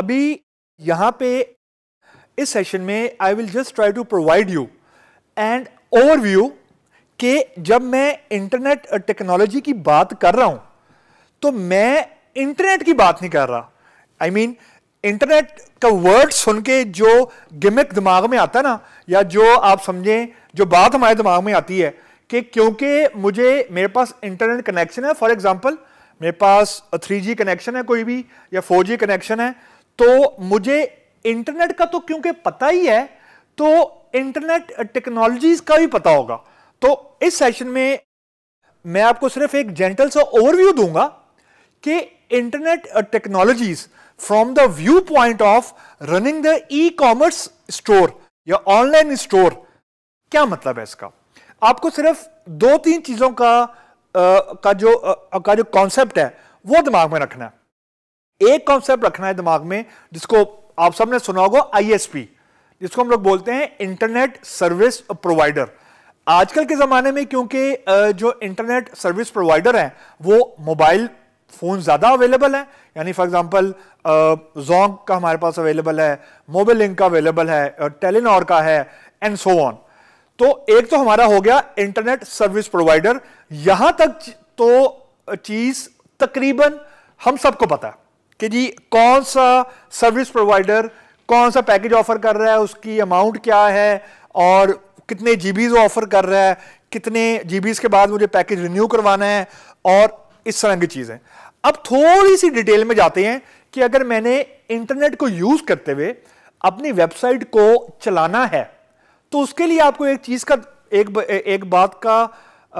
अभी यहाँ पे इस सेशन में I will just try to provide you and overview कि जब मैं इंटरनेट टेक्नोलॉजी की बात कर रहा हूं तो मैं इंटरनेट की बात नहीं कर रहा आई मीन इंटरनेट का वर्ड सुन के जो गिमिक दिमाग में आता ना या जो आप समझें जो बात हमारे दिमाग में आती है कि क्योंकि मुझे मेरे पास इंटरनेट कनेक्शन है फॉर एग्जाम्पल मेरे पास थ्री जी कनेक्शन है कोई भी या फोर जी कनेक्शन है तो मुझे इंटरनेट का तो क्योंकि पता ही है तो इंटरनेट टेक्नोलॉजीज का भी पता होगा तो इस सेशन में मैं आपको सिर्फ एक जेंटल सा ओवरव्यू दूंगा कि internet technologies from the viewpoint of running the e commerce store या ऑनलाइन स्टोर क्या मतलब है इसका आपको सिर्फ दो तीन चीजों का आ, का जो आ, का जो कॉन्सेप्ट है वो दिमाग में रखना है एक कॉन्सेप्ट रखना है दिमाग में जिसको आप सबने सुना होगा आईएसपी जिसको हम लोग बोलते हैं इंटरनेट सर्विस प्रोवाइडर आजकल के ज़माने में क्योंकि जो इंटरनेट सर्विस प्रोवाइडर हैं वो मोबाइल फ़ोन ज़्यादा अवेलेबल है यानी फॉर एग्जांपल जोंग का हमारे पास अवेलेबल है मोबाइल लिंक का अवेलेबल है टेलीनॉर का है एंड सो ऑन तो एक तो हमारा हो गया इंटरनेट सर्विस प्रोवाइडर यहां तक तो चीज़ तकरीबन हम सबको पता है कि जी कौन सा सर्विस प्रोवाइडर कौन सा पैकेज ऑफर कर रहा है उसकी अमाउंट क्या है और कितने जी वो ऑफर कर रहा है कितने जी के बाद मुझे पैकेज रिन्यू करवाना है और इस तरह की चीज़ें अब थोड़ी सी डिटेल में जाते हैं कि अगर मैंने इंटरनेट को यूज़ करते हुए अपनी वेबसाइट को चलाना है तो उसके लिए आपको एक चीज़ का एक एक बात का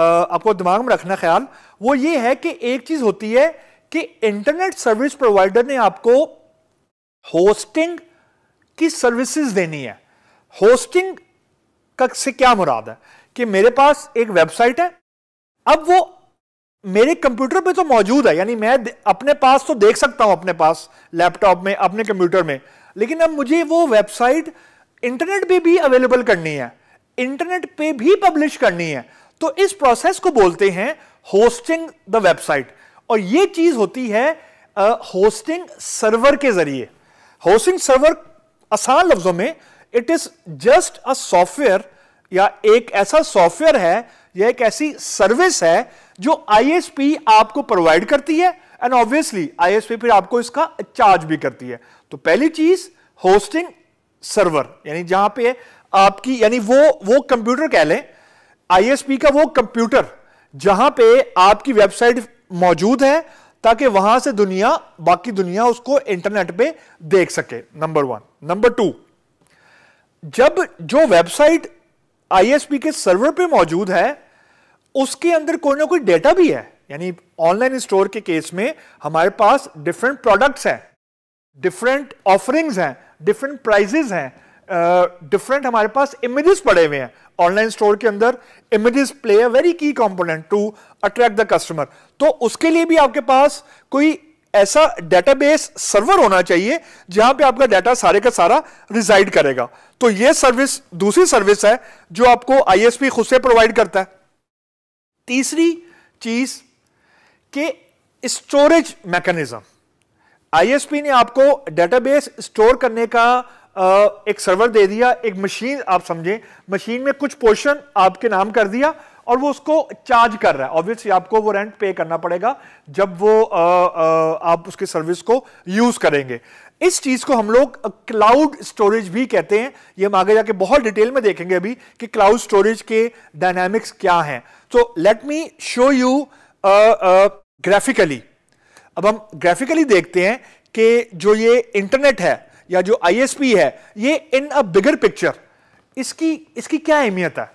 आपको दिमाग में रखना ख्याल वो ये है कि एक चीज़ होती है कि इंटरनेट सर्विस प्रोवाइडर ने आपको होस्टिंग की सर्विसेज देनी है होस्टिंग से क्या मुराद है कि मेरे पास एक वेबसाइट है अब वो मेरे कंप्यूटर पे तो मौजूद है यानी मैं अपने पास तो देख सकता हूं अपने पास लैपटॉप में अपने कंप्यूटर में लेकिन अब मुझे वो वेबसाइट इंटरनेट पे भी अवेलेबल करनी है इंटरनेट पे भी पब्लिश करनी है तो इस प्रोसेस को बोलते हैं होस्टिंग द वेबसाइट और ये चीज होती है होस्टिंग सर्वर के जरिए होस्टिंग सर्वर आसान लफ्जों में it is just a software या एक ऐसा सॉफ्टवेयर है या एक ऐसी सर्विस है जो आईएसपी आपको प्रोवाइड करती है एंड ऑब्वियसली आईएसपी फिर आपको इसका चार्ज भी करती है तो पहली चीज होस्टिंग सर्वर यानी जहां पे आपकी यानी वो वो कंप्यूटर कह लें आईएसपी का वो कंप्यूटर जहां पे आपकी वेबसाइट मौजूद है ताकि वहां से दुनिया बाकी दुनिया उसको इंटरनेट पे देख सके नंबर वन नंबर टू जब जो वेबसाइट आईएसपी के सर्वर पे मौजूद है उसके अंदर कोई ना कोई डेटा भी है यानी ऑनलाइन स्टोर के केस में हमारे पास डिफरेंट प्रोडक्ट्स हैं डिफरेंट ऑफरिंग्स हैं डिफरेंट प्राइजेस हैं डिफरेंट uh, हमारे पास इमेजेस पड़े हुए हैं ऑनलाइन स्टोर के अंदर images play a very key component to attract the customer तो उसके लिए भी आपके पास कोई ऐसा डेटाबेस सर्वर होना चाहिए जहां पे आपका डाटा सारे का सारा रिजाइड करेगा तो ये सर्विस दूसरी सर्विस है जो आपको आईएसपी खुद से प्रोवाइड करता है तीसरी चीज के स्टोरेज मैकेनिज्म आईएसपी ने आपको डेटाबेस स्टोर करने का एक सर्वर दे दिया एक मशीन आप समझें मशीन में कुछ पोर्शन आपके नाम कर दिया और वो उसको चार्ज कर रहा है ऑब्वियसली आपको वो रेंट पे करना पड़ेगा जब वो आ, आ, आप उसके सर्विस को यूज करेंगे इस चीज को हम लोग क्लाउड स्टोरेज भी कहते हैं ये हम आगे जाके बहुत डिटेल में देखेंगे अभी कि क्लाउड स्टोरेज के डायनामिक्स क्या हैं तो let me show you graphically अब हम ग्राफिकली देखते हैं कि जो ये इंटरनेट है या जो आईएसपी है ये इन अ बिगर पिक्चर इसकी इसकी क्या अहमियत है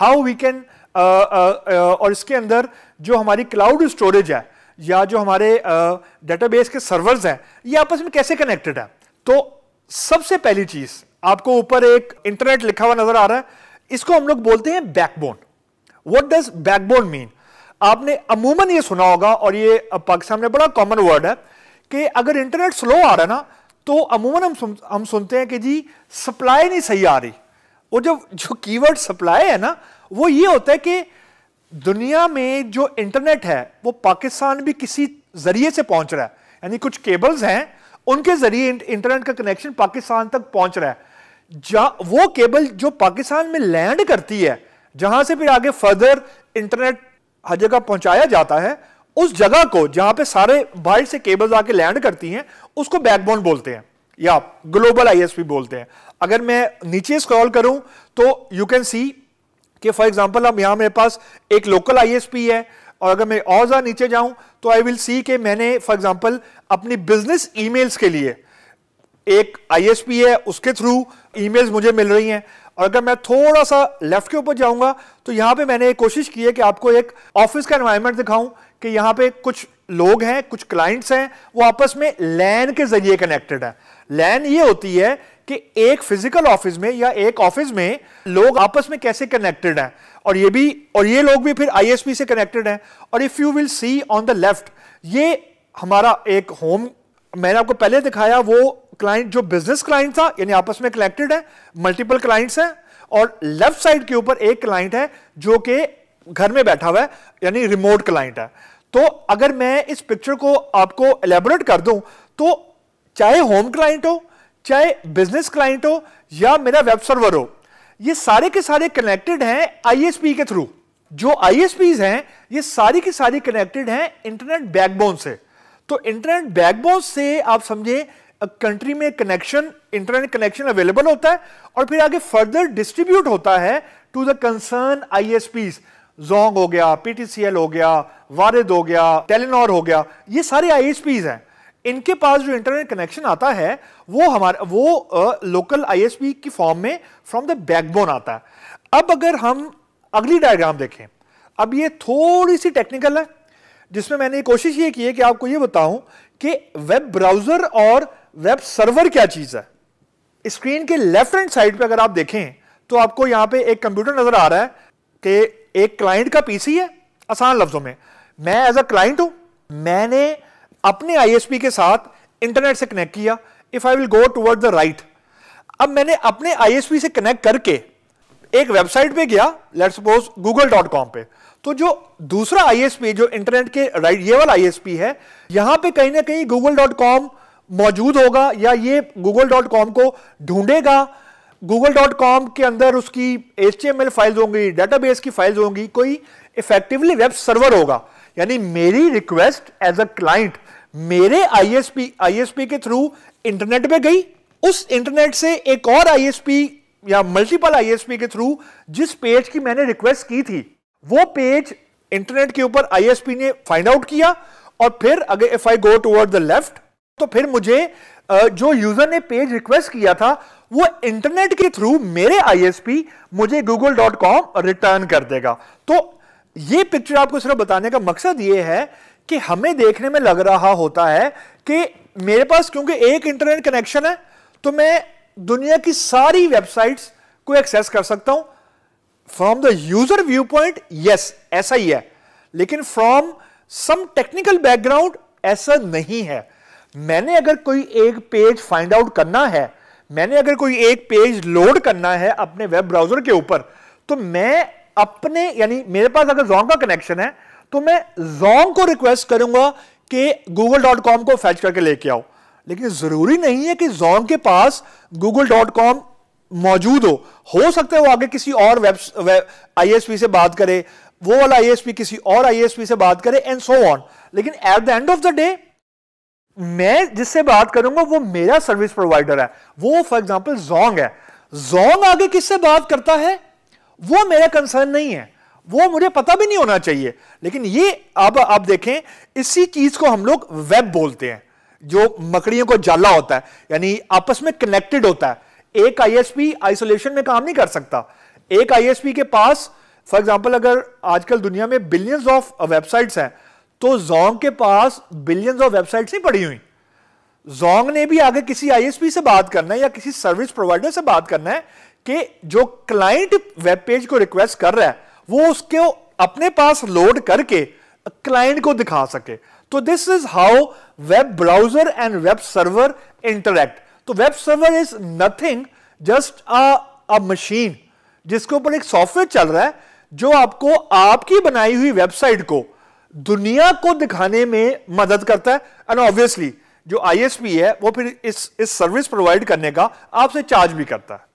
हाउ वी कैन और इसके अंदर जो हमारी क्लाउड स्टोरेज है या जो हमारे डेटाबेस uh, के सर्वर्स हैं ये आपस में कैसे कनेक्टेड है तो सबसे पहली चीज आपको ऊपर एक इंटरनेट लिखा हुआ नजर आ रहा है इसको हम लोग बोलते हैं backbone what does backbone mean आपने अमूमन ये सुना होगा और ये पाकिस्तान में बड़ा कॉमन वर्ड है कि अगर इंटरनेट स्लो आ रहा है ना तो अमूमन हम सुन, हम सुनते हैं कि जी सप्लाई नहीं सही आ रही वो जो जो कीवर्ड सप्लाई है ना वो ये होता है कि दुनिया में जो इंटरनेट है वो पाकिस्तान भी किसी जरिए से पहुंच रहा है यानी कुछ केबल्स हैं उनके जरिए इंटरनेट का कनेक्शन पाकिस्तान तक पहुंच रहा है जहाँ वो केबल जो पाकिस्तान में लैंड करती है जहां से फिर आगे फर्दर इंटरनेट हर जगह पहुंचाया जाता है उस जगह को जहां पे सारे बाहर से केबल्स आके लैंड करती हैं उसको बैकबोन बोलते हैं या ग्लोबल आईएसपी बोलते हैं अगर मैं नीचे स्क्रॉल करूं तो यू कैन सी कि फॉर एग्जांपल अब यहां मेरे पास एक लोकल आईएसपी है और अगर मैं और ज़्यादा नीचे जाऊं तो आई विल सी कि मैंने फॉर एग्जांपल अपनी बिजनेस ईमेल्स के लिए एक आईएसपी है उसके थ्रू ईमेल्स मुझे मिल रही हैं और अगर मैं थोड़ा सा लेफ्ट के ऊपर जाऊंगा तो यहां पे मैंने कोशिश की है कि आपको एक ऑफिस का एनवायरनमेंट दिखाऊं कि यहां पे कुछ लोग हैं कुछ क्लाइंट्स हैं वो आपस में लैन के जरिए कनेक्टेड है लैन ये होती है कि एक फिजिकल ऑफिस में या एक ऑफिस में लोग आपस में कैसे कनेक्टेड हैं और ये भी और ये लोग भी फिर आईएसपी से कनेक्टेड हैं और if you will see on the left ये हमारा एक होम मैंने आपको पहले दिखाया वो क्लाइंट जो बिजनेस क्लाइंट था यानी आपस में कनेक्टेड है मल्टीपल क्लाइंट्स हैं और लेफ्ट साइड के ऊपर एक क्लाइंट है जो कि घर में बैठा हुआ है यानी रिमोट क्लाइंट है तो अगर मैं इस पिक्चर को आपको एलेबोरेट कर दूं तो चाहे होम क्लाइंट हो चाहे बिजनेस क्लाइंट हो या मेरा वेब सर्वर हो ये सारे के सारे कनेक्टेड हैं आईएसपी के थ्रू जो आई हैं ये सारी की सारी कनेक्टेड हैं इंटरनेट बैकबोन से तो इंटरनेट बैकबोन से आप समझे कंट्री में कनेक्शन इंटरनेट कनेक्शन अवेलेबल होता है और फिर आगे फर्दर डिस्ट्रीब्यूट होता है टू द कंसर्न आई जोंग हो गया पीटीसीएल हो गया वारिद हो गया टेलीनॉर हो गया ये सारे आईएसपीज हैं इनके पास जो इंटरनेट कनेक्शन आता है वो हमारा वो लोकल आईएसपी की फॉर्म में फ्रॉम द बैकबोन आता है अब अगर हम अगली डायग्राम देखें अब ये थोड़ी सी टेक्निकल है जिसमें मैंने कोशिश ये की है कि आपको ये बताऊं कि वेब ब्राउजर और वेब सर्वर क्या चीज है स्क्रीन के लेफ्ट हैंड साइड पे अगर आप देखें तो आपको यहां पे एक कंप्यूटर नजर आ रहा है कि एक क्लाइंट का पीसी है आसान लफ्जों में मैं एज अ क्लाइंट हूं मैंने अपने आईएसपी के साथ इंटरनेट से कनेक्ट किया if I will go toward the right अब मैंने अपने आईएसपी से कनेक्ट करके एक वेबसाइट पे गया let suppose Google dot com पे तो जो दूसरा आईएसपी जो इंटरनेट के राइट ये वाला आईएसपी है यहां पे कहीं ना कहीं गूगल डॉट कॉम मौजूद होगा या ये गूगल डॉट कॉम को ढूंढेगा गूगल डॉट कॉम के अंदर उसकी एच फाइल्स होंगी डेटाबेस की फाइल्स होंगी कोई इफेक्टिवली वेब सर्वर होगा यानी मेरी रिक्वेस्ट एज अ क्लाइंट मेरे आईएसपी आईएसपी के थ्रू इंटरनेट पे गई उस इंटरनेट से एक और आईएसपी या मल्टीपल आईएसपी के थ्रू जिस पेज की मैंने रिक्वेस्ट की थी वो पेज इंटरनेट के ऊपर आईएसपी ने फाइंड आउट किया और फिर अगर if I go toward the left तो फिर मुझे जो यूजर ने पेज रिक्वेस्ट किया था वो इंटरनेट के थ्रू मेरे आईएसपी मुझे गूगल डॉट कॉम रिटर्न कर देगा तो ये पिक्चर आपको सिर्फ बताने का मकसद ये है कि हमें देखने में लग रहा होता है कि मेरे पास क्योंकि एक इंटरनेट कनेक्शन है तो मैं दुनिया की सारी वेबसाइट्स को एक्सेस कर सकता हूं from the user view point yes ऐसा ही है लेकिन फ्रॉम सम टेक्निकल बैकग्राउंड ऐसा नहीं है मैंने अगर कोई एक पेज फाइंड आउट करना है मैंने अगर कोई एक पेज लोड करना है अपने वेब ब्राउजर के ऊपर तो मैं अपने यानी मेरे पास अगर जोंग का कनेक्शन है तो मैं जोंग को रिक्वेस्ट करूंगा कि गूगल डॉट कॉम को फैच करके लेके आओ लेकिन जरूरी नहीं है कि जोंग के पास गूगल डॉट कॉम मौजूद हो हो सकता है वो आगे किसी और वेब आईएसपी से बात करे वो वाला आईएसपी किसी और आईएसपी से बात करे एंड सो ऑन लेकिन at the end of the day मैं जिससे बात करूंगा वो मेरा सर्विस प्रोवाइडर है वो फॉर एग्जाम्पल जोंग है जोंग आगे किससे बात करता है वो मेरा कंसर्न नहीं है वो मुझे पता भी नहीं होना चाहिए लेकिन ये अब आप देखें इसी चीज को हम लोग वेब बोलते हैं जो मकड़ियों को जाला होता है यानी आपस में कनेक्टेड होता है एक आईएसपी आइसोलेशन में काम नहीं कर सकता एक आईएसपी के पास फॉर एग्जाम्पल अगर आजकल दुनिया में बिलियंस ऑफ वेबसाइट्स हैं तो जोंग के पास बिलियंस ऑफ वेबसाइट्स नहीं पड़ी हुई जोंग ने भी आगे किसी आईएसपी से बात करना है या किसी सर्विस प्रोवाइडर से बात करना है कि जो क्लाइंट वेब पेज को रिक्वेस्ट कर रहा है वो उसके अपने पास लोड करके क्लाइंट को दिखा सके तो this is how web browser and web server interact तो web server is nothing just a machine जिसके ऊपर एक सॉफ्टवेयर चल रहा है जो आपको आपकी बनाई हुई वेबसाइट को दुनिया को दिखाने में मदद करता है एंड ऑब्वियसली जो आईएसपी है वो फिर इस इस सर्विस प्रोवाइड करने का आपसे चार्ज भी करता है